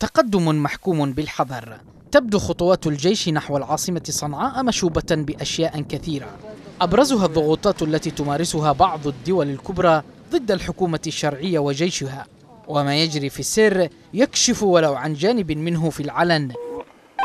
تقدم محكوم بالحذر تبدو خطوات الجيش نحو العاصمة صنعاء مشوبة بأشياء كثيرة أبرزها الضغوطات التي تمارسها بعض الدول الكبرى ضد الحكومة الشرعية وجيشها وما يجري في السر يكشف ولو عن جانب منه في العلن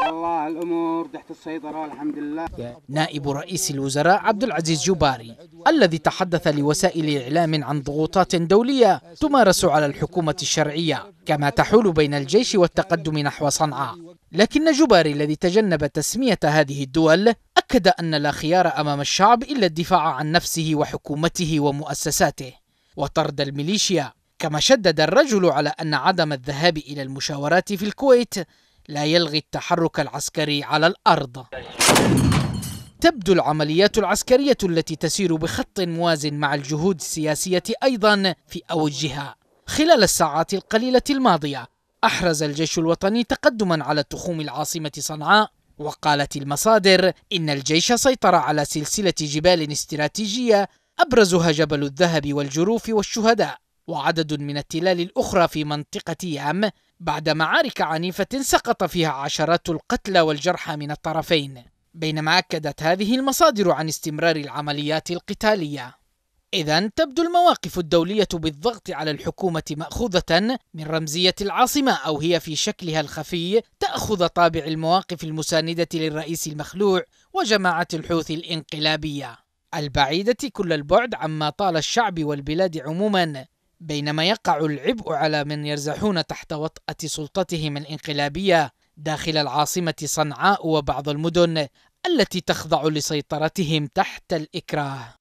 والله الأمور تحت السيطرة والحمد لله نائب رئيس الوزراء عبد العزيز جباري الذي تحدث لوسائل إعلام عن ضغوطات دولية تمارس على الحكومة الشرعية كما تحول بين الجيش والتقدم نحو صنعاء لكن جباري الذي تجنب تسمية هذه الدول أكد أن لا خيار أمام الشعب إلا الدفاع عن نفسه وحكومته ومؤسساته وطرد الميليشيا كما شدد الرجل على أن عدم الذهاب إلى المشاورات في الكويت لا يلغي التحرك العسكري على الأرض تبدو العمليات العسكرية التي تسير بخط موازن مع الجهود السياسية أيضا في أوجها خلال الساعات القليلة الماضية أحرز الجيش الوطني تقدما على تخوم العاصمة صنعاء وقالت المصادر إن الجيش سيطر على سلسلة جبال استراتيجية أبرزها جبل الذهب والجروف والشهداء وعدد من التلال الأخرى في منطقة يام بعد معارك عنيفة سقط فيها عشرات القتلى والجرحى من الطرفين بينما أكدت هذه المصادر عن استمرار العمليات القتالية إذا تبدو المواقف الدولية بالضغط على الحكومة مأخوذة من رمزية العاصمة أو هي في شكلها الخفي تأخذ طابع المواقف المساندة للرئيس المخلوع وجماعة الحوثي الانقلابية البعيدة كل البعد عما طال الشعب والبلاد عموما بينما يقع العبء على من يرزحون تحت وطأة سلطتهم الانقلابية داخل العاصمة صنعاء وبعض المدن التي تخضع لسيطرتهم تحت الإكراه